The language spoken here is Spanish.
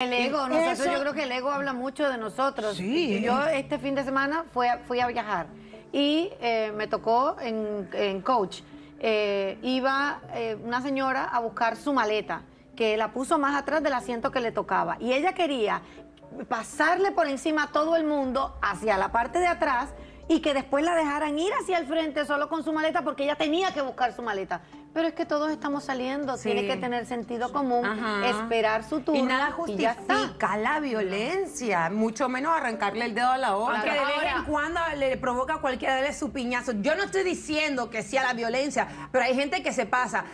El ego, nosotros, yo creo que el ego habla mucho de nosotros. Yo este fin de semana fui a, viajar y eh, me tocó en, coach. Eh, iba eh, una señora a buscar su maleta, que la puso más atrás del asiento que le tocaba. Y ella quería pasarle por encima a todo el mundo hacia la parte de atrás y que después la dejaran ir hacia el frente solo con su maleta porque ella tenía que buscar su maleta. Pero es que todos estamos saliendo, tiene que tener sentido común, esperar su turno. Y nada justifica la violencia, mucho menos arrancarle el dedo a la otra. de vez en cuando le provoca a cualquiera darle su piñazo. Yo no estoy diciendo que sea la violencia, pero hay gente que se pasa.